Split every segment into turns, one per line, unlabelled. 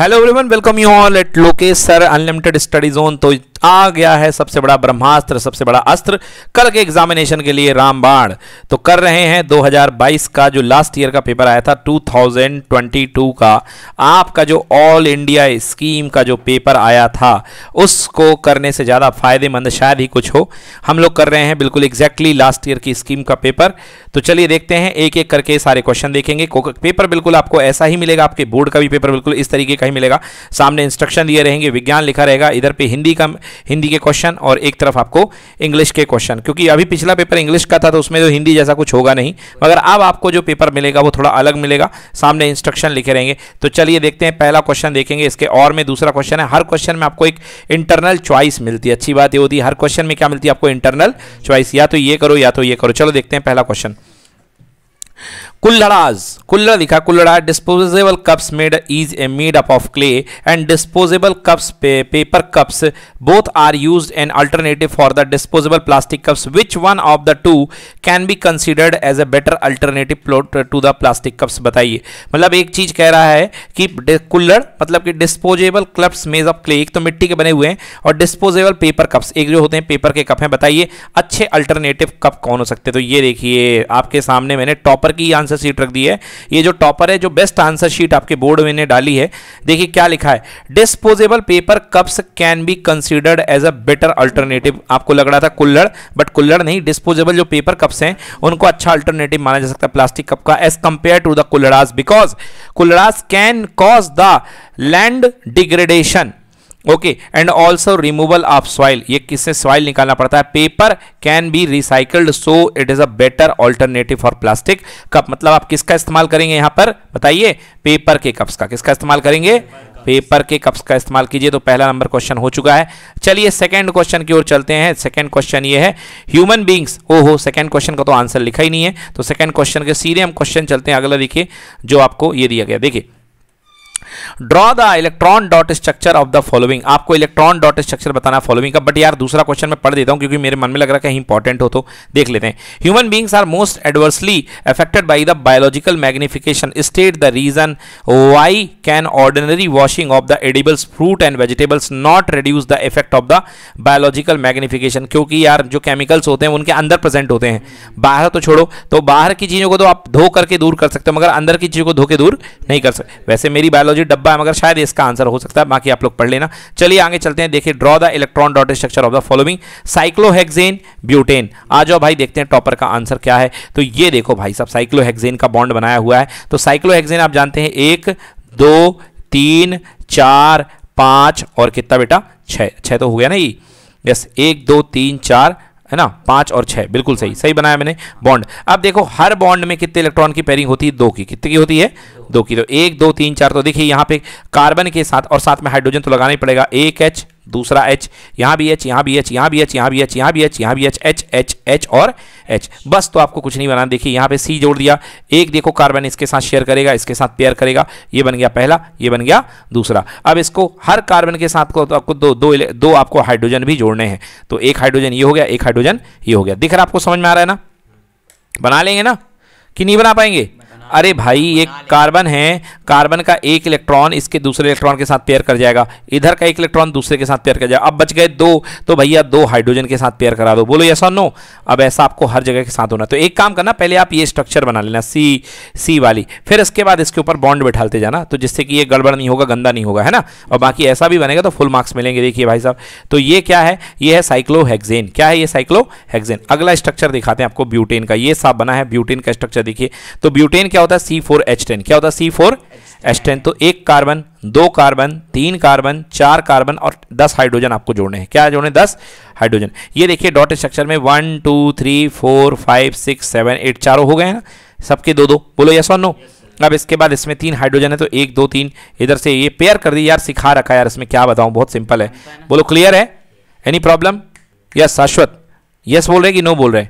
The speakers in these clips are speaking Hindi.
Hello everyone welcome you all at Lokesh sir unlimited study zone तो आ गया है सबसे बड़ा ब्रह्मास्त्र सबसे बड़ा अस्त्र कल के एग्जामिनेशन के लिए रामबाण तो कर रहे हैं 2022 का जो लास्ट ईयर का पेपर आया था 2022 का आपका जो ऑल इंडिया स्कीम का जो पेपर आया था उसको करने से ज़्यादा फायदेमंद शायद ही कुछ हो हम लोग कर रहे हैं बिल्कुल एग्जैक्टली लास्ट ईयर की स्कीम का पेपर तो चलिए देखते हैं एक एक करके सारे क्वेश्चन देखेंगे पेपर बिल्कुल आपको ऐसा ही मिलेगा आपके बोर्ड का भी पेपर बिल्कुल इस तरीके का ही मिलेगा सामने इंस्ट्रक्शन दिए रहेंगे विज्ञान लिखा रहेगा इधर पे हिंदी का हिंदी के क्वेश्चन और एक तरफ आपको इंग्लिश के क्वेश्चन क्योंकि अभी पिछला पेपर इंग्लिश का था तो उसमें तो हिंदी जैसा कुछ होगा नहीं मगर अब आपको जो पेपर मिलेगा वो थोड़ा अलग मिलेगा सामने इंस्ट्रक्शन लिखे रहेंगे तो चलिए देखते हैं पहला क्वेश्चन देखेंगे इसके और में दूसरा क्वेश्चन है हर क्वेश्चन में आपको एक इंटरनल चॉइस मिलती है अच्छी बात ये होती है हर क्वेश्चन में क्या मिलती है आपको इंटरनल चॉइस या तो ये करो या तो ये करो चलो देखते हैं पहला क्वेश्चन कुल्लड़ाज कुल्लड़ लिखा कुल्लड़ा disposable cups made is a made up of clay and disposable cups paper cups both are use an alternative for the disposable plastic cups which one of the two can be considered as a better alternative to the plastic cups बताइए मतलब एक चीज कह रहा है कि कुल्लड़ मतलब कि disposable cups made of clay एक तो मिट्टी के बने हुए हैं और डिस्पोजेबल पेपर कप्स एक जो होते हैं पेपर के कप हैं बताइए अच्छे अल्टरनेटिव कप कौन हो सकते हैं तो ये देखिए आपके सामने मैंने टॉपर की आंसर आंसर शीट रख दी है ये जो टॉपर है जो बेस्ट आंसर शीट आपके बोर्ड में ने डाली है देखिए क्या लिखा है disposable paper cups can be considered as a better alternative आपको लग रहा था कुल्लड़ बट कुल्लड़ नहीं डिस्पोजेबल जो पेपर कप्स हैं उनको अच्छा अल्टरनेटिव माना जा सकता है प्लास्टिक कप का as compare to the kulhads because kulhads can cause the land degradation okay and also removal of soil ये किससे सॉइल निकालना पड़ता है paper can be recycled so it is a better alternative for plastic cup मतलब आप किसका इस्तेमाल करेंगे यहां पर बताइए पेपर के कप्स का किसका इस्तेमाल करेंगे पेपर के कप्स का इस्तेमाल कीजिए तो पहला नंबर क्वेश्चन हो चुका है चलिए सेकंड क्वेश्चन की ओर चलते हैं सेकंड क्वेश्चन ये है ह्यूमन बींग्स ओ हो सेकंड क्वेश्चन का तो आंसर लिखा ही नहीं है तो सेकंड क्वेश्चन के सीधे हम क्वेश्चन चलते हैं अगला देखिए जो आपको ये दिया गया देखिए draw the electron dot structure of the following आपको इलेक्ट्रॉन डॉट स्ट्रक्चर बताना फॉलोइंग का बट यार दूसरा क्वेश्चन मैं पढ़ देता हूं क्योंकि मेरे मन में लग रहा है कहीं इंपॉर्टेंट हो तो देख लेते हैं human beings are most adversely affected by the biological magnification state the reason why can ordinary washing of the edibles fruit and vegetables not reduce the effect of the biological magnification क्योंकि यार जो केमिकल्स होते हैं उनके अंदर प्रेजेंट होते हैं बाहर तो छोड़ो तो बाहर की चीज़ों को तो आप धो करके दूर कर सकते हो मगर अंदर की चीज़ों को धो के दूर नहीं कर सकते वैसे मेरी बायो बायोलॉजी डब्बा है मगर शायद इसका आंसर हो सकता है बाकी आप लोग पढ़ लेना चलिए आगे चलते हैं देखिए draw the electron dot structure of the following cyclohexane butane आ जाओ भाई देखते हैं टॉपर का आंसर क्या है तो ये देखो भाई साहब साइक्लोहेक्सेन का बॉन्ड बनाया हुआ है तो साइक्लोहेक्सेन आप जानते हैं एक दो तीन चार पाँच और कितना बेटा छः छः तो हो गया ना ये यस एक दो तीन चार है ना पांच और छह बिल्कुल सही सही बनाया मैंने बॉन्ड अब देखो हर बॉन्ड में कितने इलेक्ट्रॉन की पेयरिंग होती है दो की कितने की होती है दो की तो एक दो तीन चार तो देखिए यहां पे कार्बन के साथ और साथ में हाइड्रोजन तो लगाना ही पड़ेगा एक एच दूसरा एच यहाँ भी एच यहाँ भी एच यहाँ भी एच यहाँ भी एच यहाँ भी एच यहाँ भी एच एच एच एच और एच बस तो आपको कुछ नहीं बनाना देखिए यहाँ पे सी जोड़ दिया एक देखो कार्बन इसके साथ शेयर करेगा इसके साथ पेयर करेगा ये बन गया पहला ये बन गया दूसरा अब इसको हर कार्बन के साथ को तो आपको दो दो दो आपको हाइड्रोजन भी जोड़ने हैं तो एक हाइड्रोजन ये हो गया एक हाइड्रोजन ये हो गया दिख रहा आपको समझ में आ रहा है ना बना लेंगे ना कि नहीं बना पाएंगे अरे भाई ये कार्बन है कार्बन का एक इलेक्ट्रॉन इसके दूसरे इलेक्ट्रॉन के साथ पेयर कर जाएगा इधर का एक इलेक्ट्रॉन दूसरे के साथ पेयर कर जाएगा अब बच गए दो तो भैया दो हाइड्रोजन के साथ पेयर करा दो बोलो ऐसा नो अब ऐसा आपको हर जगह के साथ होना तो एक काम करना पहले आप ये स्ट्रक्चर बना लेना सी सी वाली फिर इसके बाद इसके ऊपर बॉन्ड बैठाते जाना तो जिससे कि ये गड़बड़ नहीं होगा गंदा नहीं होगा है ना और बाकी ऐसा भी बनेगा तो फुल मार्क्स मिलेंगे देखिए भाई साहब तो ये क्या है ये है साइक्लोहेक्सेन क्या है ये साइक्लोहेक्सेन अगला स्ट्रक्चर दिखाते हैं आपको ब्यूटेन का ये साफ बना है ब्यूटेन का स्ट्रक्चर देखिए तो ब्यूटेन क्या होता है सी फोर एच टेन क्या होता है सी फोर एच टेन तो एक कार्बन दो कार्बन तीन कार्बन चार कार्बन और दस हाइड्रोजन आपको जोड़ने हैं क्या जोड़ने दस हाइड्रोजन ये देखिए डॉट स्ट्रक्चर में one two three four five six seven eight चारों हो गए हैं सबके दो दो बोलो यस और नो अब इसके बाद इसमें तीन हाइड्रोजन है तो एक दो तीन इधर से ये पेयर कर दी यार सिखा रखा यार इसमें क्या बताऊँ बहुत सिंपल है बोलो क्लियर है any problem yes Shashwat yes बोल रहे कि नो बोल रहे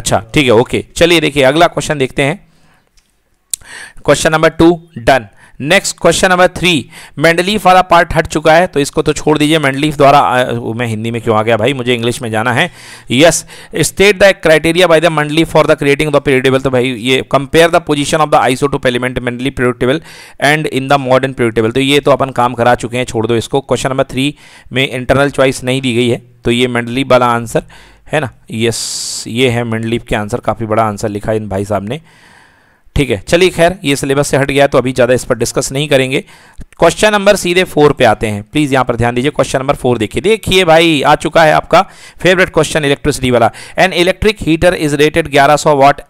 अच्छा ठीक है ओके चलिए देखिए अगला क्वेश्चन देखते हैं question number two done next question number three Mendeleev वाला पार्ट हट चुका है तो इसको तो छोड़ दीजिए मेंडलीफ द्वारा मैं हिंदी में क्यों आ गया भाई मुझे इंग्लिश में जाना है yes state the criteria by the Mendeleev for the creating the period तो भाई ये compare the position of the isotope element पेलीमेंट period table and in the modern periodic table तो ये तो अपन काम करा चुके हैं छोड़ दो इसको क्वेश्चन नंबर थ्री में इंटरनल च्वाइस नहीं दी गई है तो ये मंडली वाला आंसर है ना यस ये है मंडलीफ के आंसर काफ़ी बड़ा आंसर लिखा है इन भाई साहब ने ठीक है चलिए खैर ये सिलेबस से हट गया तो अभी ज़्यादा इस पर डिस्कस नहीं करेंगे क्वेश्चन नंबर सीधे फोर पे आते हैं प्लीज़ यहाँ पर ध्यान दीजिए क्वेश्चन नंबर फोर देखिए देखिए भाई आ चुका है आपका फेवरेट क्वेश्चन इलेक्ट्रिसिटी वाला an electric heater is rated 1100 watt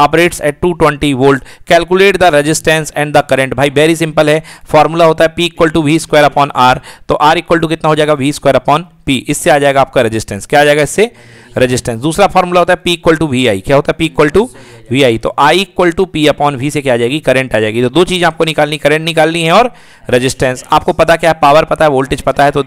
operates at 220 volt calculate the resistance and the current भाई वेरी सिंपल है फॉर्मूला होता है P equal to V square upon R तो आर इक्वल टू कितना हो जाएगा वी स्क्वायर अपॉन पी इससे आ जाएगा आपका रजिस्टेंस क्या आ जाएगा इससे रजिस्टेंस दूसरा फॉर्मूला होता है P equal to V I क्या होता है P equal to V I तो I equal to P upon V से क्या आ जाएगी करंट आ जाएगी तो दो चीज़ आपको निकालनी करंट निकालनी है और रजिस्टेंस आपको पता क्या है पावर पता है वोल्टेज पता है तो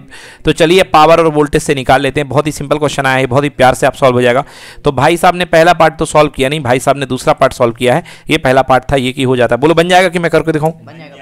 तो चलिए पावर और वोल्टेज से निकाल लेते हैं बहुत ही सिंपल क्वेश्चन आया है बहुत ही प्यार से आप सॉल्व हो जाएगा तो भाई साहब ने पहला पार्ट तो सॉल्व किया नहीं भाई साहब ने दूसरा पार्ट सॉल्व किया है ये पहला पार्ट था ये की हो जाता है बोलो बन जाएगा कि मैं करके दिखाऊँ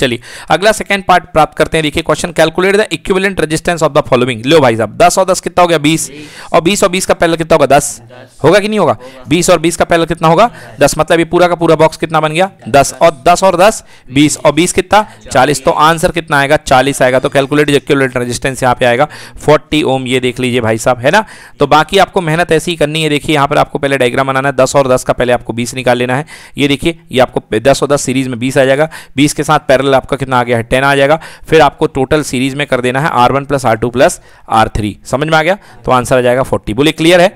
चलिए अगला सेकंड पार्ट प्राप्त करते हैं देखिए question calculate the equivalent resistance of the following लो भाई साहब 10 और 10 कितना हो गया 20 और 20 और 20 का पैरेलल कितना होगा 10 होगा कि नहीं होगा 20 और 20 का पैरेलल कितना होगा 10 मतलब ये पूरा का पूरा बॉक्स कितना बन गया 10 और 10 और 10 20 और 20 कितना 40 तो आंसर कितना आएगा 40 आएगा तो कैलकुलेट इक्विवेलेंट रेजिस्टेंस यहां पे आएगा 40 ओम ये देख लीजिए भाई साहब है ना तो बाकी आपको मेहनत ऐसे ही करनी है देखिए यहां पर आपको पहले डायग्राम बनाना है 10 और 10 का पहले आपको 20 निकाल लेना है ये देखिए ये आपको 10 और 10 सीरीज में 20 आ जाएगा 20 के साथ पैरल पैरल आपका कितना आ गया है टेन आ जाएगा फिर आपको टोटल सीरीज में कर देना है R one plus R two plus R three समझ में आ गया तो आंसर आ जाएगा फोर्टी बोले क्लियर है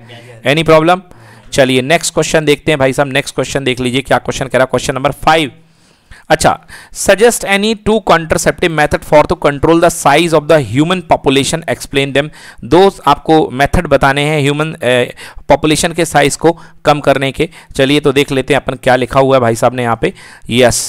एनी प्रॉब्लम चलिए नेक्स्ट क्वेश्चन देखते हैं भाई साहब नेक्स्ट क्वेश्चन देख लीजिए क्या क्वेश्चन कह रहा है क्वेश्चन नंबर फाइव अच्छा suggest any two contraceptive method for to control the size of the human population explain them दो आपको मेथड बताने हैं ह्यूमन पॉपुलेशन के साइज को कम करने के चलिए तो देख लेते हैं अपन क्या लिखा हुआ है भाई साहब ने यहाँ पे yes yes.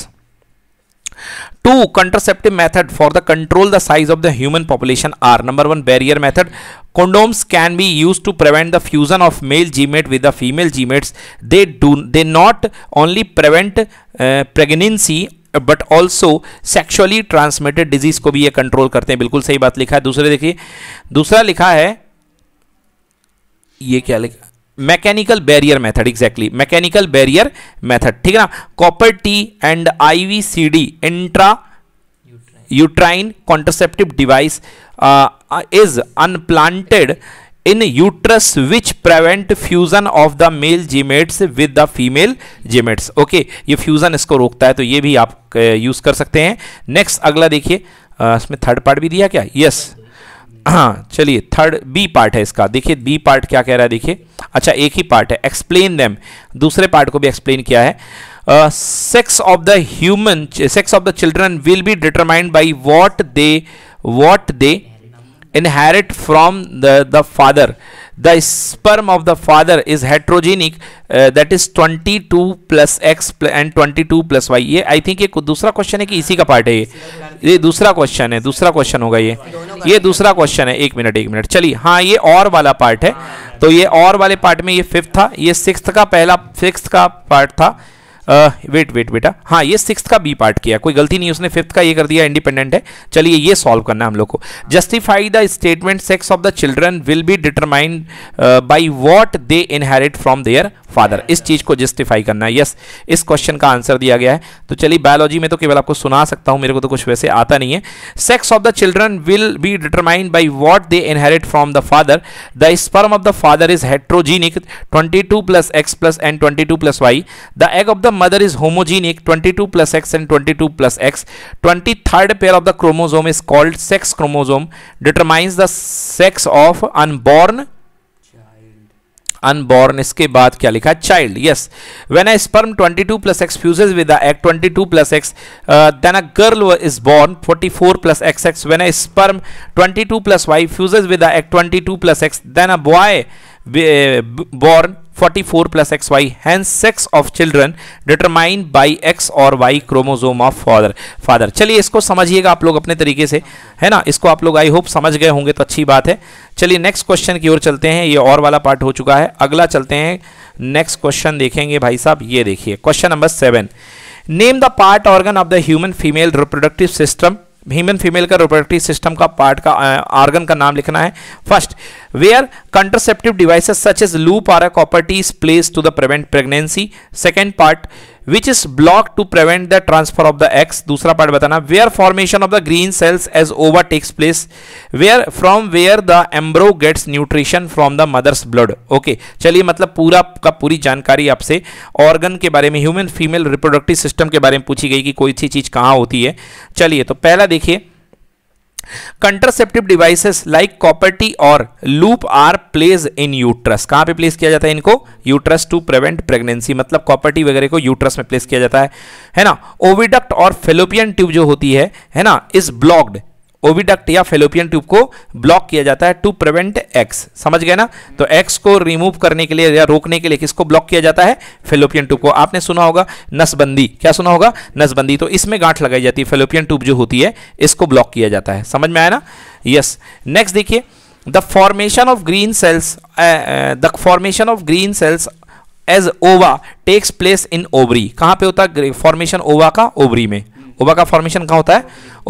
Two contraceptive method for the control the size of the human population are number one barrier method condoms can be use to prevent the fusion of male gamete with the female gametes they do they not only prevent pregnancy but also sexually transmitted disease को भी ये कंट्रोल करते हैं बिल्कुल सही बात लिखा है दूसरे देखिए दूसरा लिखा है ये क्या लिखा mechanical barrier method exactly mechanical barrier method ठीक है ना copper T and IUCD intra uterine contraceptive device is implanted in uterus which prevent fusion of the male gametes with the female gametes okay ये फ्यूजन इसको रोकता है तो ये भी आप यूज uh, कर सकते हैं नेक्स्ट अगला देखिए uh, इसमें थर्ड पार्ट भी दिया क्या यस yes. हाँ चलिए थर्ड बी पार्ट है इसका देखिए बी पार्ट क्या कह रहा है देखिए अच्छा एक ही पार्ट है एक्सप्लेन देम दूसरे पार्ट को भी एक्सप्लेन किया है sex of the human sex of the children will be determined by what they what they inherit from the father sperm of the father is is that is twenty two plus plus x and 22 plus Y ये आई थिंक ये दूसरा क्वेश्चन है कि इसी का पार्ट है ये ये दूसरा क्वेश्चन है दूसरा क्वेश्चन होगा ये ये दूसरा क्वेश्चन है एक मिनट एक मिनट चलिए हाँ ये और वाला पार्ट है तो ये और वाले पार्ट में ये फिफ्थ था ये सिक्स का पहला सिक्स का पार्ट था वेट वेट बेटा हाँ ये सिक्स का बी पार्ट किया कोई गलती नहीं उसने फिफ्थ का ये कर दिया इंडिपेंडेंट है चलिए ये सॉल्व करना हम लोग को justify the statement sex of the children will be determined by what they inherit from their father इस चीज को जस्टिफाई करना है यस इस क्वेश्चन का आंसर दिया गया है तो चलिए बायोलॉजी में तो केवल आपको सुना सकता हूं मेरे को तो कुछ वैसे आता नहीं है sex of the children will be determined by what they inherit from the father the sperm of the father is heterogenic twenty two plus X plus and twenty two plus Y the egg of the mother is homogenic twenty two plus X and twenty two plus X twenty third pair of the chromosome is called sex chromosome determines the sex of unborn unborn इसके बाद क्या लिखा child yes when I sperm 22 two plus X fuses with egg 22 two plus X then a girl is born 44 plus X X when I sperm 22 plus Y fuses with egg 22 plus X then a boy Eh, born 44 plus xy hence sex of children determined by x और y chromosome of father father चलिए इसको समझिएगा आप लोग अपने तरीके से है ना इसको आप लोग आई होप समझ गए होंगे तो अच्छी बात है चलिए नेक्स्ट क्वेश्चन की ओर चलते हैं ये और वाला पार्ट हो चुका है अगला चलते हैं नेक्स्ट क्वेश्चन देखेंगे भाई साहब ये देखिए question number seven name the part organ of the human female reproductive system human female का रिपोर्टिव सिस्टम का पार्ट का आर्गन का नाम लिखना है first where contraceptive devices such as loop are a properties place to the prevent pregnancy second part which is block to prevent the transfer of the x दूसरा पार्ट बताना where formation of the green cells as over takes place where from where the embryo gets nutrition from the mother's blood okay चलिए मतलब पूरा का पूरी जानकारी आपसे ऑर्गन के बारे में ह्यूमन फीमेल रिप्रोडक्टिव सिस्टम के बारे में पूछी गई कि कोई सी चीज़ कहाँ होती है चलिए तो पहला देखिए कंट्रसेप्टिव डिवाइसेस लाइक कॉपर्टी और loop are place in uterus कहां पे प्लेस किया जाता है इनको यूट्रस टू प्रिवेंट प्रेगनेंसी मतलब कॉपर्टी वगैरह को यूट्रस में प्लेस किया जाता है है ना ओविडक्ट और फेलोपियन ट्यूब जो होती है है ना इज ब्लॉक्ड ओविडक्ट या फेलोपियन ट्यूब को ब्लॉक किया जाता है टू प्रिवेंट एक्स समझ गए ना तो एक्स को रिमूव करने के लिए या रोकने के लिए किसको ब्लॉक किया जाता है फेलोपियन ट्यूब को आपने सुना होगा नसबंदी क्या सुना होगा नसबंदी तो इसमें गांठ लगाई जाती है फेलोपियन ट्यूब जो होती है इसको ब्लॉक किया जाता है समझ में आया ना यस नेक्स्ट देखिए the formation of green cells the formation of green cells as ova takes place in ovary कहाँ पे होता है फॉर्मेशन ओवा का ओवरी में ओबा का फॉर्मेशन कहाँ होता है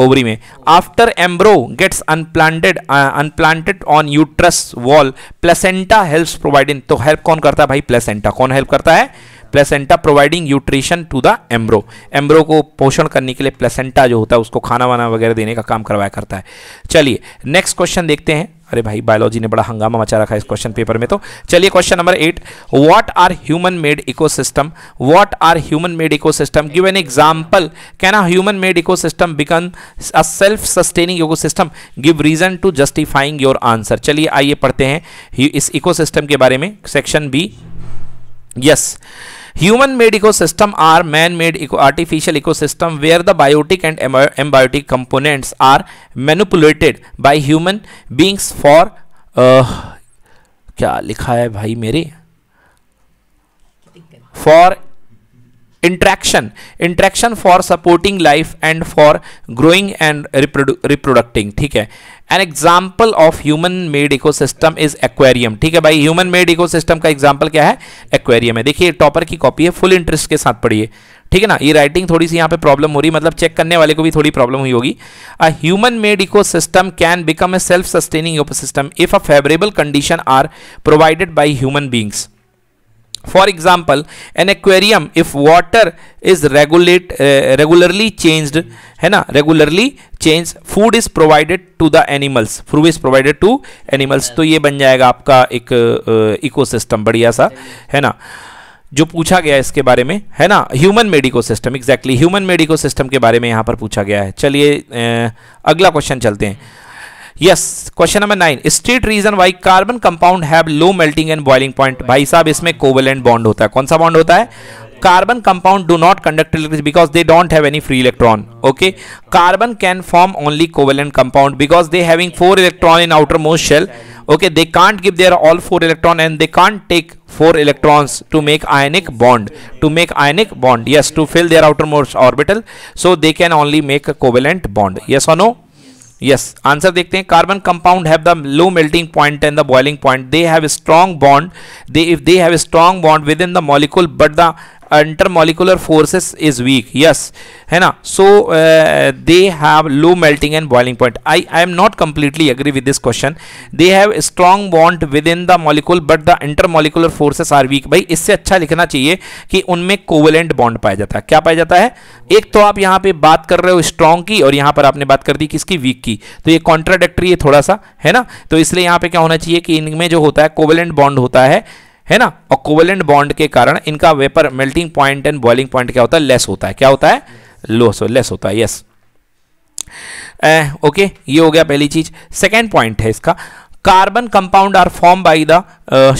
ओवरी में after embryo gets implanted implanted on uterus wall placenta help providing तो हेल्प कौन करता है भाई प्लेसेंटा कौन हेल्प करता है placenta providing nutrition to the embryo embryo को पोषण करने के लिए प्लेसेंटा जो होता है उसको खाना वाना वगैरह देने का काम करवाया करता है चलिए नेक्स्ट क्वेश्चन देखते हैं अरे भाई बायोलॉजी ने बड़ा हंगामा मचा रखा है इस क्वेश्चन पेपर में तो चलिए question number eight what are human made ecosystem what are human made ecosystem give an example can a human made ecosystem become a self sustaining ecosystem give reason to justifying your answer चलिए आइए पढ़ते हैं इस इकोसिस्टम के बारे में section B yes yes. Human made ecosystem are man made eco artificial eco system where the biotic and abiotic components are manipulated by human beings for क्या लिखा है भाई मेरे for interaction interaction for supporting life and for growing and reproducing ठीक है an example of human made ecosystem is aquarium ठीक है भाई ह्यूमन मेड इकोसिस्टम का एग्जाम्पल क्या है एक्वेरियम है देखिए टॉपर की कॉपी है फुल इंटरेस्ट के साथ पढ़िए ठीक है ना ये राइटिंग थोड़ी सी यहाँ पे प्रॉब्लम हो रही मतलब चेक करने वाले को भी थोड़ी प्रॉब्लम हुई होगी a human made ecosystem can become a self sustaining ecosystem if a favourable condition are provided by human beings for example an aquarium if water is regulate regularly change है ना regularly change food is provided to the animals food is provided to animals तो ये बन जाएगा आपका एक इकोसिस्टम uh, बढ़िया सा है ना जो पूछा गया इसके बारे में है ना human made eco system exactly human made eco system के बारे में यहाँ पर पूछा गया है चलिए uh, अगला क्वेश्चन चलते हैं yes question number nine state reason why carbon compound have low melting and boiling point भाई साहब इसमें कोवलेंट बॉन्ड होता है कौन सा बॉन्ड होता है carbon compound do not conduct electricity because they don't have any free electron okay carbon can form only covalent compound because they having four electron in outer most shell okay they can't give their all four electron and they can't take four electron to make ionic bond to make ionic bond yes to fill their outer most orbital so they can only make a covalent bond yes or no yes answer देखते हैं carbon compound have the low melting point and the boiling point they have strong bond they if they have strong bond with in the molecule but the intermolecular forces is weak yes है ना so they have low melting and boiling point I I am not completely agree with this question they have strong bond with in the molecule but the inter molecular forces are weak भाई इससे अच्छा लिखना चाहिए कि उनमें कोवलेंट बॉन्ड पाया जाता है क्या पाया जाता है एक तो आप यहाँ पे बात कर रहे हो स्ट्रॉन्ग की और यहाँ पर आपने बात कर दी किसकी वीक की तो ये कॉन्ट्राडिक्ट्री है थोड़ा सा है ना तो इसलिए यहाँ पे क्या होना चाहिए कि इनमें जो होता है कोवलेंट बॉन्ड होता है है ना और कोवेलेंट बॉन्ड के कारण इनका vapour melting point and boiling point क्या होता है लेस होता है क्या होता है लोस लेस होता है यस ओके ये हो गया पहली चीज सेकेंड पॉइंट है इसका carbon compound are form by the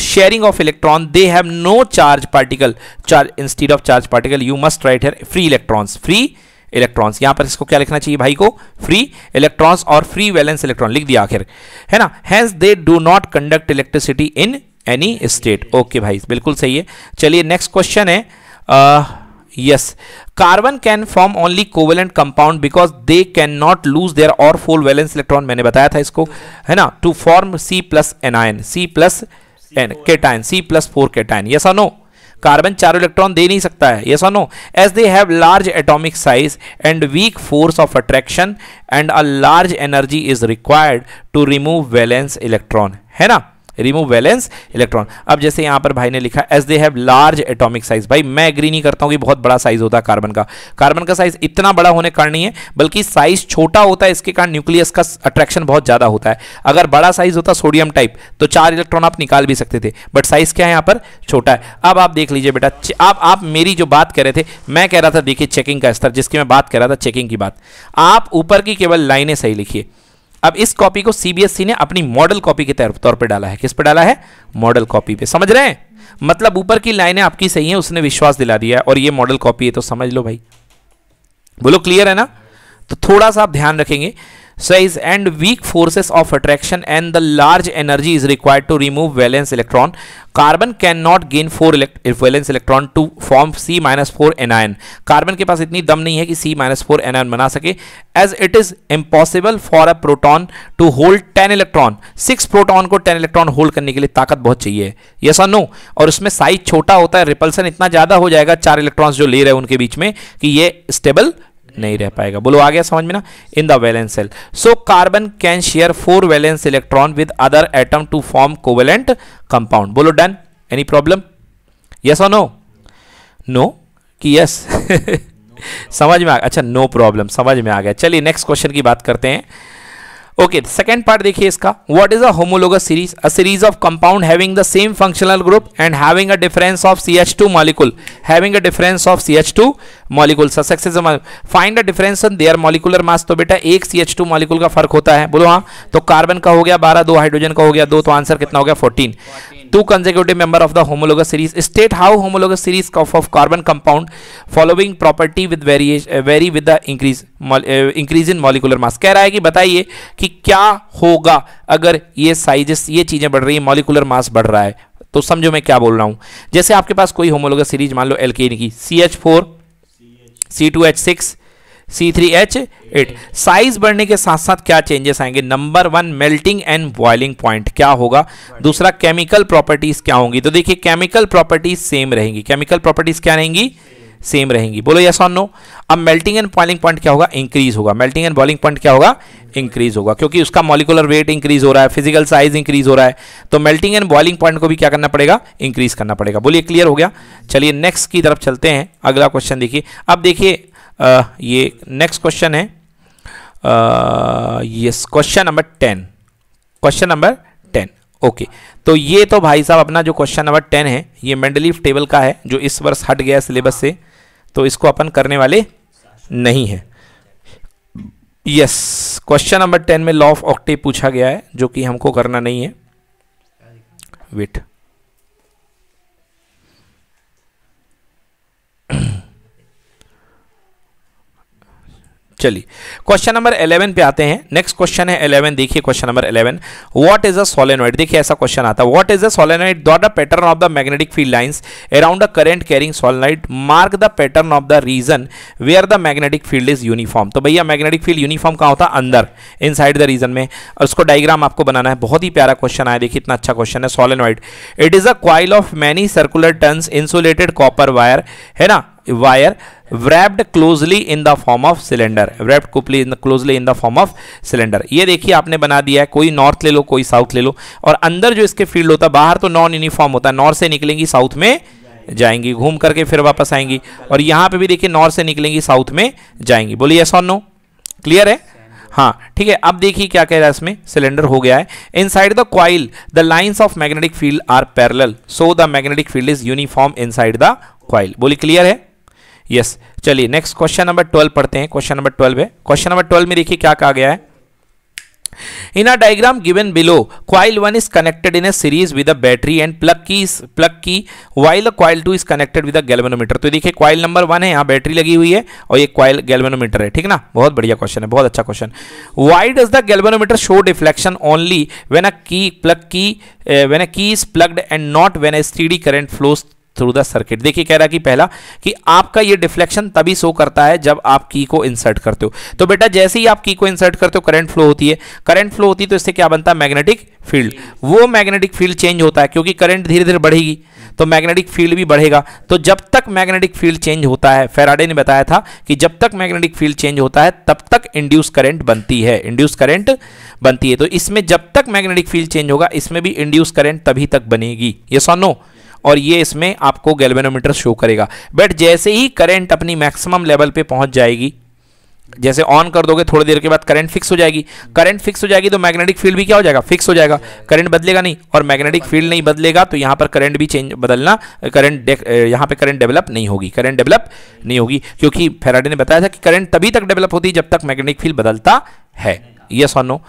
sharing of electron they have no charge particle charge instead of charge particle you must write here free electrons free electrons यहां पर इसको क्या लिखना चाहिए भाई को फ्री इलेक्ट्रॉन्स और फ्री वैलेंस इलेक्ट्रॉन लिख दिया आखिर है ना hence they do not conduct electricity in any state okay भाई बिल्कुल सही है चलिए नेक्स्ट क्वेश्चन है yes carbon can form only covalent compound because they can not lose their और फुल वैलेंस इलेक्ट्रॉन मैंने बताया था इसको है ना to form C plus ion C plus an cation C plus four cation yes or no carbon चार इलेक्ट्रॉन दे नहीं सकता है yes or no as they have large atomic size and weak force of attraction and a large energy is required to remove valence electron है ना रिमूव वैलेंस इलेक्ट्रॉन अब जैसे यहाँ पर भाई ने लिखा as they have large atomic size भाई मैं एग्री नहीं करता हूँ कि बहुत बड़ा साइज होता है कार्बन का कार्बन का साइज इतना बड़ा होने कारण नहीं है बल्कि साइज छोटा होता है इसके कारण न्यूक्लियस का अट्रैक्शन बहुत ज़्यादा होता है अगर बड़ा साइज होता सोडियम टाइप तो चार इलेक्ट्रॉन आप निकाल भी सकते थे बट साइज क्या है यहाँ पर छोटा है अब आप देख लीजिए बेटा आप आप मेरी जो बात कर रहे थे मैं कह रहा था देखिए चेकिंग का स्तर जिसकी मैं बात कर रहा था चेकिंग की बात आप ऊपर की केवल लाइनें सही लिखिए अब इस कॉपी को सीबीएसई e ने अपनी मॉडल कॉपी के तौर पर डाला है किस पर डाला है मॉडल कॉपी पे समझ रहे हैं मतलब ऊपर की लाइनें आपकी सही है उसने विश्वास दिला दिया है और ये मॉडल कॉपी है तो समझ लो भाई बोलो क्लियर है ना तो थोड़ा सा आप ध्यान रखेंगे says and weak forces of attraction and the large energy is required to remove valence electron carbon can not gain four valence electron to form C minus four anion carbon के पास इतनी दम नहीं है कि सी माइनस फोर एनआईन बना सके as it is impossible for a proton to hold ten electron six proton को टेन इलेक्ट्रॉन होल्ड करने के लिए ताकत बहुत चाहिए यस और नो और उसमें साइज छोटा होता है रिपल्सन इतना ज्यादा हो जाएगा चार इलेक्ट्रॉन जो ले रहे हैं उनके बीच में कि ये स्टेबल नहीं रह पाएगा बोलो आ गया समझ में ना in the valence shell so carbon can share four valence electron with other atom to form covalent compound बोलो डन एनी प्रॉब्लम यस और नो नो कि यस समझ में आ गया अच्छा नो no प्रॉब्लम समझ में आ गया चलिए नेक्स्ट क्वेश्चन की बात करते हैं ओके सेकेंड पार्ट देखिए इसका what is a homologous series a series of compound having the same functional group and having a difference of C H two molecule having a difference of C H two molecule find a difference on their molecular mass तो बेटा एक सी एच टू मॉलिकुल का फर्क होता है बोलो हाँ तो कार्बन का हो गया बारह दो हाइड्रोजन का हो गया दो तो आंसर कितना हो गया fourteen two consecutive member of the homologous series state how homologous series of of carbon compound following property with variation very with the increase increase in molecular mass कह रहा है कि बताइए कि क्या होगा अगर ये साइजेस ये चीजें बढ़ रही है मॉलिकुलर मास बढ़ रहा है तो समझो मैं क्या बोल रहा हूं जैसे आपके पास कोई होमोलोग सीरीज मान लो एल्केन की C H four C two H six C three H eight size बढ़ने के साथ साथ क्या चेंजेस आएंगे number one melting and boiling point क्या होगा दूसरा केमिकल प्रॉपर्टीज क्या होंगी तो देखिए केमिकल प्रॉपर्टीज सेम रहेंगी केमिकल प्रॉपर्टीज क्या रहेंगी सेम रहेंगी बोलो यस ऑन नो अब मेल्टिंग एंड बॉइलिंग पॉइंट क्या होगा इंक्रीज होगा मेल्टिंग एंड बॉइलिंग पॉइंट क्या होगा इंक्रीज होगा क्योंकि उसका मॉलिकुलर वेट इंक्रीज हो रहा है फिजिकल साइज इंक्रीज हो रहा है तो मेल्टिंग एंड बॉइलिंग पॉइंट को भी क्या करना पड़ेगा इंक्रीज करना पड़ेगा बोलिए क्लियर हो गया चलिए नेक्स्ट की तरफ चलते हैं अगला क्वेश्चन देखिए अब देखिए ये नेक्स्ट क्वेश्चन है yes question number ten question number ten okay तो ये तो भाई साहब अपना जो क्वेश्चन नंबर टेन है ये मेंडलीफ टेबल का है जो इस वर्ष हट गया सिलेबस से तो इसको अपन करने वाले नहीं है यस क्वेश्चन नंबर टेन में लॉ ऑफ ऑक्टे पूछा गया है जो कि हमको करना नहीं है वेट चलिए क्वेश्चन नंबर इलेवन पे आते हैं नेक्स्ट क्वेश्चन है इलेवन देखिए question number eleven what is a solenoid देखिए ऐसा क्वेश्चन आता है what is a solenoid the pattern of the magnetic field lines around the current carrying solenoid mark the pattern of the region where the magnetic field is uniform तो भैया मैग्नेटिक फील्ड यूनिफॉर्म कहाँ होता है अंदर साइड द रीजन में उसको डायग्राम आपको बनाना है बहुत ही प्यारा क्वेश्चन आया देखिए इतना अच्छा क्वेश्चन है solenoid it is a coil of many circular turns insulated copper wire है ना wire wrapped closely in the form of cylinder wrapped closely in the closely in the form of cylinder ये देखिए आपने बना दिया है कोई नॉर्थ ले लो कोई साउथ ले लो और अंदर जो इसके फील्ड होता है बाहर तो नॉन यूनिफॉर्म होता है नॉर्थ से निकलेंगी साउथ में जाएंगी घूम करके फिर वापस आएंगी और यहाँ पे भी देखिए नॉर्थ से निकलेंगी साउथ में जाएंगी बोलिए ये सॉन नो क्लियर है हाँ ठीक है अब देखिए क्या कह रहा है इसमें सिलेंडर हो गया है inside the coil the lines of magnetic field are parallel so the magnetic field is uniform inside the coil बोली क्लियर है यस चलिए नेक्स्ट क्वेश्चन नंबर ट्वेल्व पढ़ते हैं क्वेश्चन नंबर ट्वेल्व है क्वेश्चन नंबर ट्वेल्व में देखिए क्या कहा गया है in a diagram given below coil one is connected in a series with a battery and plug key plug key while coil two is connected with a galvanometer तो देखिए क्वाइल नंबर वन है यहाँ बैटरी लगी हुई है और ये क्वाइल गैल्वेनोमीटर है ठीक ना बहुत बढ़िया क्वेश्चन है बहुत अच्छा question why does the galvanometer show deflection only when a key plug key when a key is plugged and not when a steady current flows through the circuit देखिए कह रहा है कि पहला कि आपका ये डिफ्लेक्शन तभी शो करता है जब आप की को इंसर्ट करते हो तो बेटा जैसे ही आप की को इंसर्ट करते हो करंट फ्लो होती है करंट फ्लो होती है तो इससे क्या बनता है मैग्नेटिक फील्ड वो मैग्नेटिक फील्ड चेंज होता है क्योंकि करंट धीरे धीरे बढ़ेगी तो मैग्नेटिक फील्ड भी बढ़ेगा तो जब तक मैग्नेटिक फील्ड चेंज होता है फेराडे ने बताया था कि जब तक मैग्नेटिक फील्ड चेंज होता है तब तक इंड्यूस करंट बनती है इंड्यूस करंट बनती है तो इसमें जब तक मैग्नेटिक फील्ड चेंज होगा इसमें भी इंड्यूस करंट तभी तक बनेगी ये सोनो no? और ये इसमें आपको गैल्वेनोमीटर शो करेगा बट जैसे ही करंट अपनी मैक्सिमम लेवल पे पहुंच जाएगी जैसे ऑन कर दोगे थोड़ी देर के बाद करंट फिक्स हो जाएगी करंट फिक्स हो जाएगी तो मैग्नेटिक फील्ड भी क्या हो जाएगा फिक्स हो जाएगा करंट बदलेगा नहीं और मैग्नेटिक फील्ड नहीं बदलेगा तो यहां पर करंट भी चेंज बदलना करंट यहां पे करंट डेवलप नहीं होगी करंट डेवलप नहीं होगी क्योंकि फेराडे ने बताया था कि करंट तभी तक डेवलप होती जब तक मैग्नेटिक फील्ड बदलता है यस और नो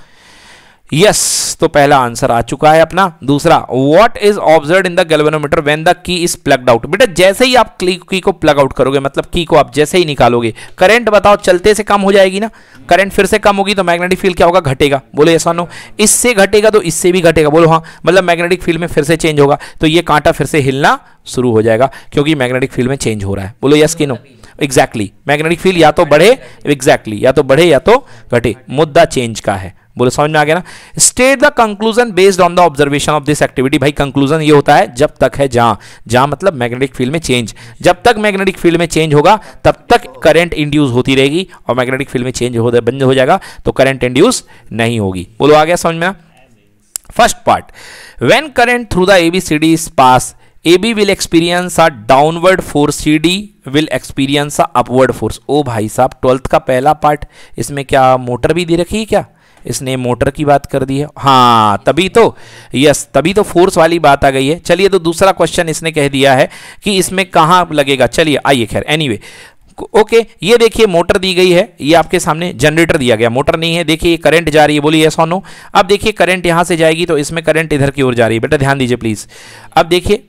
यस तो पहला आंसर आ चुका है अपना दूसरा what is observe in the galvanometer when the key is plugged out बेटा जैसे ही आप की को प्लग आउट करोगे मतलब की को आप जैसे ही निकालोगे करंट बताओ चलते से कम हो जाएगी ना करंट फिर से कम होगी तो मैग्नेटिक फील्ड क्या होगा घटेगा बोलो ऐसा नो इससे घटेगा तो इससे भी घटेगा बोलो हाँ मतलब मैग्नेटिक फील्ड में फिर से चेंज होगा तो ये कांटा फिर से हिलना शुरू हो जाएगा क्योंकि मैग्नेटिक फील्ड में चेंज हो रहा है बोलो यस कि नो एग्जैक्टली मैग्नेटिक फील्ड या तो बढ़े एग्जैक्टली exactly, या तो बढ़े या तो घटे मुद्दा चेंज का है बोले समझ में आ गया ना state the conclusion based on the observation of this activity भाई कंक्लूजन ये होता है जब तक है जहां जहां मतलब मैग्नेटिक फील्ड में चेंज जब तक मैग्नेटिक फील्ड में चेंज होगा तब तक करंट इंड्यूस होती रहेगी और मैग्नेटिक फील्ड में चेंज हो बंद हो जाएगा तो करंट इंड्यूस नहीं होगी बोलो आ गया समझ में first part when current through the A B C D pass A B will experience a downward force C D will experience a upward force ओ भाई साहब ट्वेल्थ का पहला पार्ट इसमें क्या मोटर भी दे रखी है क्या इसने मोटर की बात कर दी है हाँ तभी तो यस तभी तो फोर्स वाली बात आ गई है चलिए तो दूसरा क्वेश्चन इसने कह दिया है कि इसमें कहाँ लगेगा चलिए आइए खैर एनीवे ओके ये देखिए मोटर दी गई है ये आपके सामने जनरेटर दिया गया मोटर नहीं है देखिए करंट जा रही है बोलिए सोनो अब देखिए करंट यहाँ से जाएगी तो इसमें करंट इधर की ओर जा रही है बेटा ध्यान दीजिए प्लीज़ अब देखिए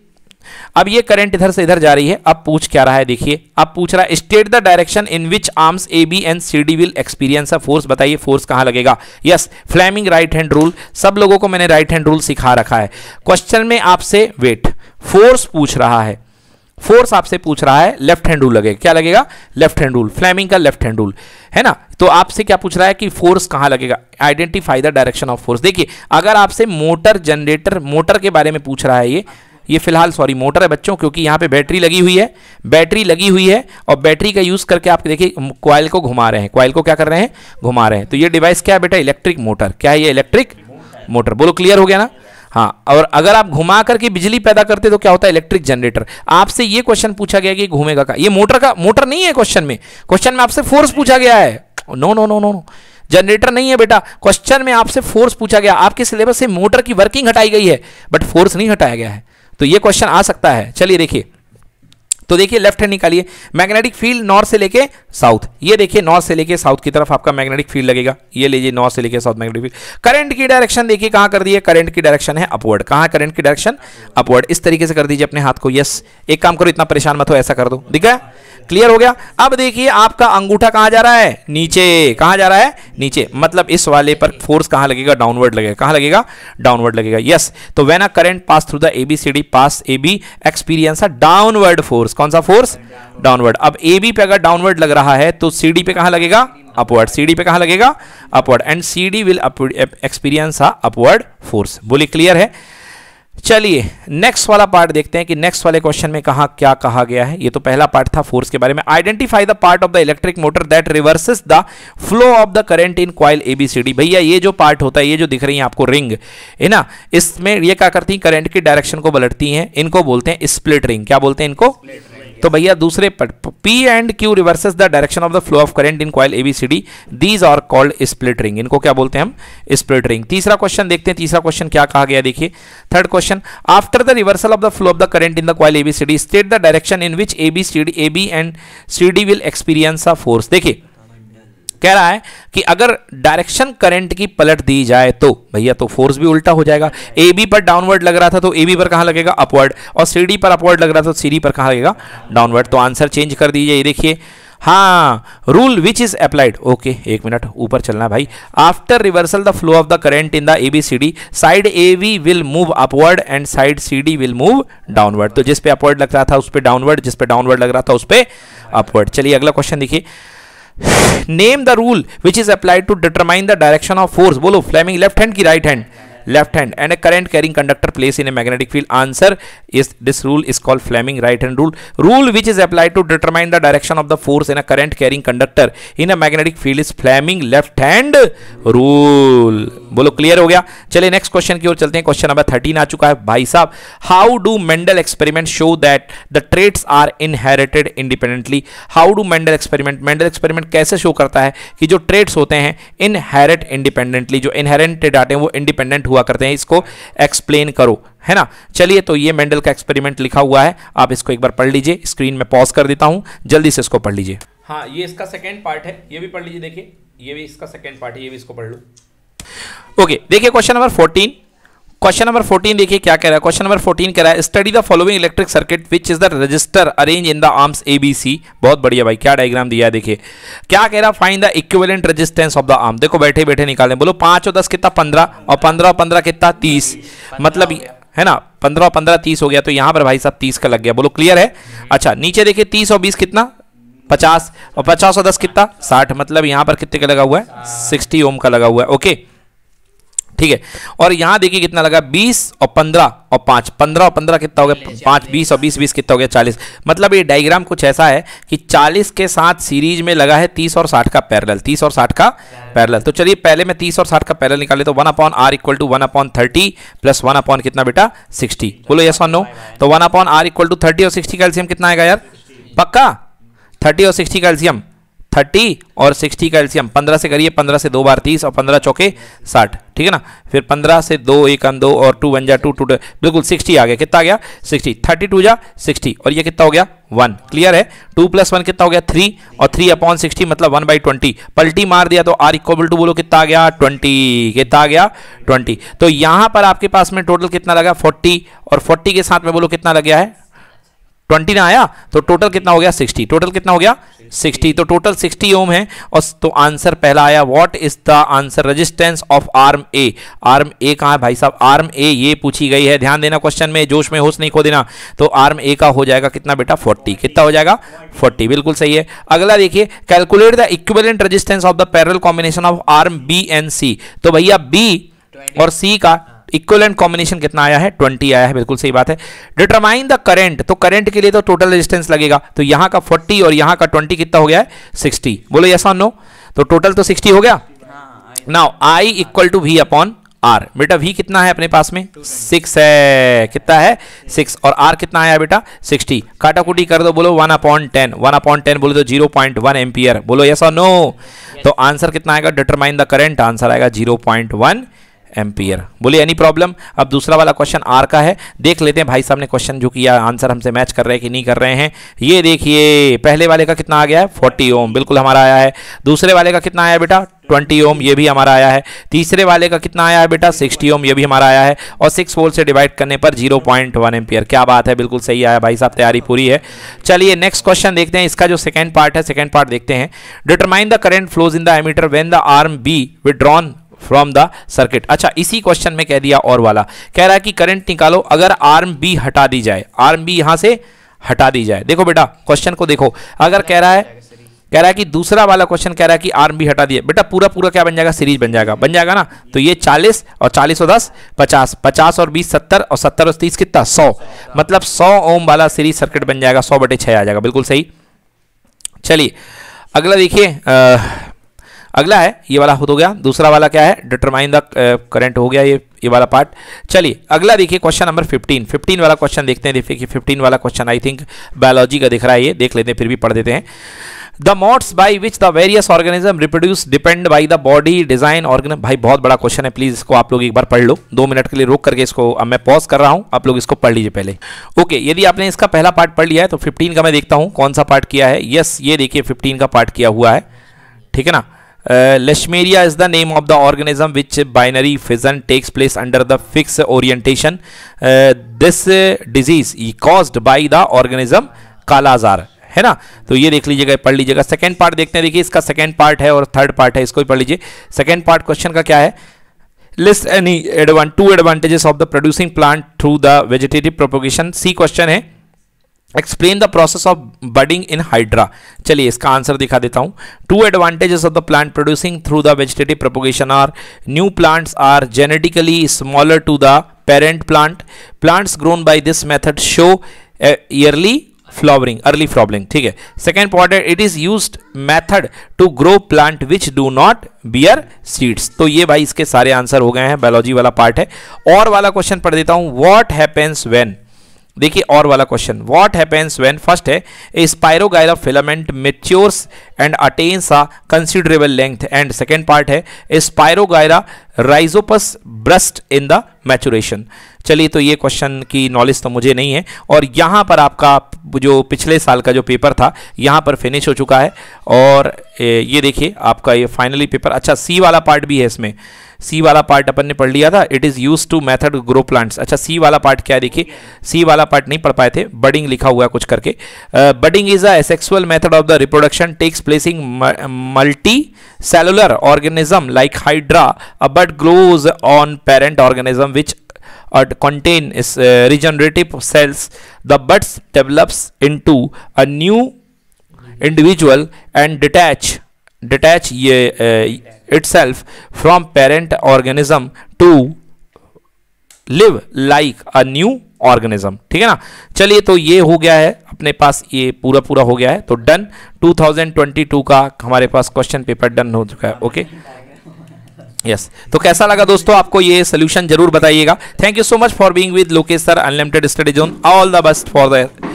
अब ये करंट इधर से इधर जा रही है अब पूछ क्या रहा है देखिए अब पूछ रहा है state the direction in which arms A B and C D will experience a force बताइए फोर्स कहां लगेगा yes Fleming right hand rule सब लोगों को मैंने राइट हैंड रूल सिखा रखा है क्वेश्चन में आपसे वेट फोर्स पूछ रहा है फोर्स आपसे पूछ रहा है लेफ्ट हैंड रूल लगेगा क्या लगेगा लेफ्ट हैंड रूल फ्लैमिंग का लेफ्ट हैंड रूल है ना तो आपसे क्या पूछ रहा है कि फोर्स कहां लगेगा identify the direction of force देखिए अगर आपसे मोटर जनरेटर मोटर के बारे में पूछ रहा है ये ये फिलहाल सॉरी मोटर है बच्चों क्योंकि यहाँ पे बैटरी लगी हुई है बैटरी लगी हुई है और बैटरी का यूज़ करके आप देखिए क्वाइल को घुमा रहे हैं क्वाइल को क्या कर रहे हैं घुमा रहे हैं तो ये डिवाइस क्या है बेटा इलेक्ट्रिक मोटर क्या है ये इलेक्ट्रिक मोटर बोलो क्लियर हो गया ना हाँ और अगर आप घुमा करके बिजली पैदा करते तो क्या होता है इलेक्ट्रिक जनरेटर आपसे ये क्वेश्चन पूछा गया कि घूमेगा का ये मोटर का मोटर नहीं है क्वेश्चन में क्वेश्चन में आपसे फोर्स पूछा गया है no no no no no generator नहीं है बेटा क्वेश्चन में आपसे फोर्स पूछा गया आपके सिलेबस से मोटर की वर्किंग हटाई गई है बट फोर्स नहीं हटाया गया है तो ये क्वेश्चन आ सकता है चलिए देखिए तो देखिए लेफ्ट हैंड निकालिए मैग्नेटिक फील्ड नॉर्थ से लेके साउथ ये देखिए नॉर्थ से लेके साउथ की तरफ आपका मैग्नेटिक फील्ड लगेगा ये लीजिए नॉर्थ से लेके साउथ मैग्नेटिक फील्ड करंट की डायरेक्शन देखिए कहां कर दिए करंट की डायरेक्शन है अपवर्ड कहां करंट की डायरेक्शन अपवर्ड इस तरीके से कर दीजिए अपने हाथ को यस एक काम करो इतना परेशान मत हो ऐसा कर दो दिख गया क्लियर हो गया अब देखिए आपका अंगूठा कहां जा रहा है नीचे कहां जा रहा है नीचे मतलब इस वाले पर फोर्स कहां लगेगा डाउनवर्ड लगेगा कहां लगेगा डाउनवर्ड लगेगा यस तो when a current pass through the ABCD pass A B experience a downward force force कौन सा फोर्स डाउनवर्ड अब ए बी पे अगर डाउनवर्ड लग रहा है तो सी डी पे कहा लगेगा अपवर्ड सी डी पे कहां लगेगा upward and C D will experience upward force बोली क्लियर है चलिए नेक्स्ट वाला पार्ट देखते हैं कि नेक्स्ट वाले क्वेश्चन में कहा क्या कहा गया है ये तो पहला पार्ट था फोर्स के बारे में identify the part of the electric motor that reverses the flow of the current in coil ABCD भैया ये जो पार्ट होता है ये जो दिख रही है आपको रिंग है ना इसमें ये क्या करती है करेंट की डायरेक्शन को बलटती है इनको बोलते हैं स्प्लिट रिंग क्या बोलते हैं इनको तो भैया दूसरे पट P and Q reverse the direction of the flow of current in coil ABCD these are called split ring इनको क्या बोलते हैं हम स्प्लिट रिंग तीसरा क्वेश्चन देखते हैं तीसरा क्वेश्चन क्या कहा गया देखिए third question after the reversal of the flow of the current in the coil ABCD state the direction in which ABCD AB and C D will experience a force देखिए कह रहा है कि अगर डायरेक्शन करंट की पलट दी जाए तो भैया तो फोर्स भी उल्टा हो जाएगा ए बी पर डाउनवर्ड लग रहा था तो ए बी पर कहाँ लगेगा अपवर्ड और सी डी पर अपवर्ड लग रहा था तो सी डी पर कहाँ लगेगा डाउनवर्ड तो आंसर चेंज कर दीजिए ये देखिए हाँ rule which is applied okay एक मिनट ऊपर चलना भाई after reversal the flow of the current in the A B C D side A V will move upward and side C D will move downward तो जिस पे अपवर्ड लग रहा था उस पर डाउनवर्ड जिस पे डाउनवर्ड लग रहा था उस पर अपवर्ड चलिए अगला क्वेश्चन देखिए name the rule which is applied to determine the direction of force बोलो फ्लेमिंग लेफ्ट हैंड की right hand left hand and a current carrying conductor placed in a magnetic field answer is this rule is called fleming right hand rule rule which is applied to determine the direction of the force in a current carrying conductor in a magnetic field is fleming left hand rule बोलो क्लियर हो गया चलिए नेक्स्ट क्वेश्चन की ओर चलते हैं क्वेश्चन नंबर थर्टीन आ चुका है भाई साहब how do Mendel experiment show that the traits are inherited independently how do Mendel experiment Mendel experiment कैसे शो करता है कि जो ट्रेट्स होते हैं इनहेरिट इंडिपेंडेंटली जो इनहेरेंटेड आते हैं वो इंडिपेंडेंट हुआ करते हैं इसको एक्सप्लेन करो है ना चलिए तो ये मेंडल का एक्सपेरिमेंट लिखा हुआ है आप इसको एक बार पढ़ लीजिए स्क्रीन में पॉज कर देता हूँ जल्दी से इसको पढ़ लीजिए हाँ ये इसका सेकेंड पार्ट है ये भी पढ़ लीजिए देखिए ये भी इसका सेकेंड पार्ट है ये भी इसको पढ़ लो ओके देखिए question number fourteen question number 14 देखिए क्या कह रहा है क्वेश्चन नंबर 14 कह रहा है study the following electric circuit which is the resistor arrange in the arms C बहुत बढ़िया भाई क्या डायग्राम दिया है देखिए क्या कह रहा है find the equivalent resistance of the arm देखो बैठे बैठे निकालें बोलो पांच और दस कितना पंद्रह और पंद्रह और पंद्रह कितना तीस मतलब है ना पंद्रह और पंद्रह तीस हो गया तो यहाँ पर भाई साहब तीस का लग गया बोलो क्लियर है अच्छा नीचे देखिए तीस और बीस कितना पचास और पचास और दस कितना साठ मतलब यहाँ पर कितने का लगा हुआ है सिक्सटी ओम का लगा हुआ है ओके ठीक है और यहां देखिए कितना लगा 20 और 15 और 5 15 और 15 कितना हो गया पांच बीस और 20 20 कितना हो गया 40 मतलब ये डायग्राम कुछ ऐसा है कि 40 के साथ सीरीज में लगा है 30 और 60 का पैरेलल 30 और 60 का पैरेलल तो चलिए पहले मैं 30 और 60 का पैरेलल निकाले तो one upon R equal to one upon thirty plus one upon कितना बेटा सिक्सटी बोलो यस वन नो तो one upon R equal to thirty और सिक्सटी कैल्सियम कितना आएगा यार पक्का थर्टी और सिक्सटी कैल्सियम थर्टी और सिक्सटी का एलसीएम पंद्रह से करिए पंद्रह से दो बार तीस और पंद्रह चौके साठ ठीक है ना फिर पंद्रह से दो एक अन दो और टू वन जा टू टू बिल्कुल सिक्सटी आ गया कितना आ गया सिक्सटी थर्टी टू जा सिक्सटी और ये कितना हो गया वन क्लियर है टू प्लस वन कितना हो गया थ्री और थ्री अपॉन सिक्सटी मतलब वन बाई ट्वेंटी पल्टी मार दिया तो आर इक्वल टू बोलो कितना आ गया ट्वेंटी कितना आ गया ट्वेंटी तो यहाँ पर आपके पास में टोटल कितना लगा फोर्टी और फोर्टी के साथ में बोलो कितना लग गया है ट्वेंटी ना आया तो टोटल कितना हो गया सिक्सटी टोटल कितना हो गया सिक्सटी तो टोटल सिक्सटी ओम है और तो आंसर पहला आया what is the answer resistance of arm A arm A कहाँ है भाई साहब आर्म ए ये पूछी गई है ध्यान देना क्वेश्चन में जोश में होश नहीं खो देना तो आर्म ए का हो जाएगा कितना बेटा फोर्टी कितना हो जाएगा फोर्टी बिल्कुल सही है अगला देखिए calculate the equivalent resistance of the parallel combination of arm B and C तो भैया बी और सी का इक्वलेंट कॉम्बिनेशन कितना आया है ट्वेंटी आया है बिल्कुल सही बात है डिटरमाइन द करेंट तो करेंट के लिए तो टोटल रेजिस्टेंस लगेगा तो यहाँ का फोर्टी और यहाँ का ट्वेंटी कितना हो गया है सिक्सटी बोलो यस और नो तो टोटल तो सिक्सटी हो गया now I equal to V upon R बेटा वी कितना है अपने पास में सिक्स है कितना है सिक्स और आर कितना आया बेटा सिक्सटी काटाकुटी कर दो बोलो one upon ten one upon ten बोलो तो जीरो पॉइंट वन एम्पियर बोलो यस और नो तो आंसर कितना आएगा डिटरमाइन द करेंट आंसर आएगा जीरो पॉइंट वन एम्पियर बोलिए एनी प्रॉब्लम अब दूसरा वाला क्वेश्चन आर का है देख लेते हैं भाई साहब ने क्वेश्चन जो किया आंसर हमसे मैच कर रहे हैं कि नहीं कर रहे हैं ये देखिए पहले वाले का कितना आ गया है फोर्टी ओम बिल्कुल हमारा आया है दूसरे वाले का कितना आया बेटा ट्वेंटी ओम ये भी हमारा आया है तीसरे वाले का कितना आया है बेटा सिक्सटी ओम ये भी हमारा आया है और सिक्स वोल्ट से डिवाइड करने पर जीरो पॉइंट वन एम्पियर क्या बात है बिल्कुल सही आया भाई साहब तैयारी पूरी है चलिए नेक्स्ट क्वेश्चन देखते हैं इसका जो सेकेंड पार्ट है सेकेंड पार्ट देखते हैं determine the current flows in the ammeter when the arm B withdrawn from the circuit अच्छा इसी क्वेश्चन में कह दिया और वाला कह रहा है कि करंट निकालो अगर आर्म बी हटा दी जाए आर्म बी यहां से हटा दी जाए देखो बेटा क्वेश्चन को देखो अगर कह रहा है कह रहा है कि दूसरा वाला क्वेश्चन कह रहा है कि आर्म भी हटा दिया बेटा पूरा पूरा क्या बन जाएगा सीरीज बन जाएगा बन जाएगा ना तो ये 40 और 40 और 10 50 50 और 20 70 और 70 और 30 कितना 100 मतलब 100 ओम वाला सीरीज सर्किट बन जाएगा 100 बटे 6 आ जाएगा बिल्कुल सही चलिए अगला देखिए अगला है ये वाला हो तो गया दूसरा वाला क्या है डिटरमाइन द करंट हो गया ये ये वाला पार्ट चलिए अगला देखिए क्वेश्चन नंबर 15 15 वाला क्वेश्चन देखते हैं देखिए कि 15 वाला क्वेश्चन आई थिंक बायोलॉजी का दिख रहा है ये देख लेते हैं फिर भी पढ़ देते हैं the modes by which the various organism reproduce depend by the body design organism भाई बहुत बड़ा क्वेश्चन है प्लीज इसको आप लोग एक बार पढ़ लो दो मिनट के लिए रोक करके इसको अब मैं पॉज कर रहा हूँ आप लोग इसको पढ़ लीजिए पहले ओके यदि आपने इसका पहला पार्ट पढ़ लिया है तो फिफ्टीन का मैं देखता हूँ कौन सा पार्ट किया है यस ये देखिए फिफ्टीन का पार्ट किया हुआ है ठीक है ना Leishmania is the name of the organism which binary fission takes place under the fix orientation this disease ई कॉज्ड disease द ऑर्गेनिज्म कालाजार है ना तो ये देख लीजिएगा पढ़ लीजिएगा सेकेंड पार्ट देखते हैं देखिए इसका सेकेंड पार्ट है और थर्ड पार्ट है इसको भी पढ़ लीजिए सेकेंड पार्ट क्वेश्चन का क्या है लिस्ट एनी एडवान two advantages of the producing plant through the vegetative propagation C question है explain the process of budding in hydra चलिए इसका आंसर दिखा देता हूँ two advantages of the plant producing through the vegetative propagation are new plants are genetically smaller to the parent plant plants grown by this method show early flowering early flowering ठीक है second point it is use method to grow plant which do not bear seeds तो ये भाई इसके सारे आंसर हो गए हैं बायोलॉजी वाला पार्ट है और वाला क्वेश्चन पढ़ देता हूँ वॉट हैपन्स वेन देखिए और वाला question what happens when first है a spirogyra filament matures and attains a considerable length and second part है spirogyra rhizopus burst in the maturation चलिए तो ये क्वेश्चन की नॉलेज तो मुझे नहीं है और यहाँ पर आपका जो पिछले साल का जो पेपर था यहाँ पर फिनिश हो चुका है और ये देखिए आपका ये फाइनली पेपर अच्छा सी वाला पार्ट भी है इसमें सी वाला पार्ट अपन ने पढ़ लिया था it is use to method grow plants अच्छा सी वाला पार्ट क्या देखिए सी वाला पार्ट नहीं पढ़ पाए थे बडिंग लिखा हुआ है कुछ करके budding is a sexual method of the reproduction takes placing multicellular organism like hydra a but grows on parent organism which or contain is, uh, regenerative cells the buds develops into a new individual and detach detach uh, uh, itself from parent organism to live like a new organism ठीक है ना चलिए तो ये हो गया है अपने पास ये पूरा पूरा हो गया है तो डन 2022 का हमारे पास क्वेश्चन पेपर डन हो चुका है ओके okay? Yes yes. तो कैसा लगा दोस्तों आपको ये सोल्यूशन जरूर बताइएगा thank you so much for being with Lokesh sir unlimited study zone all the best for the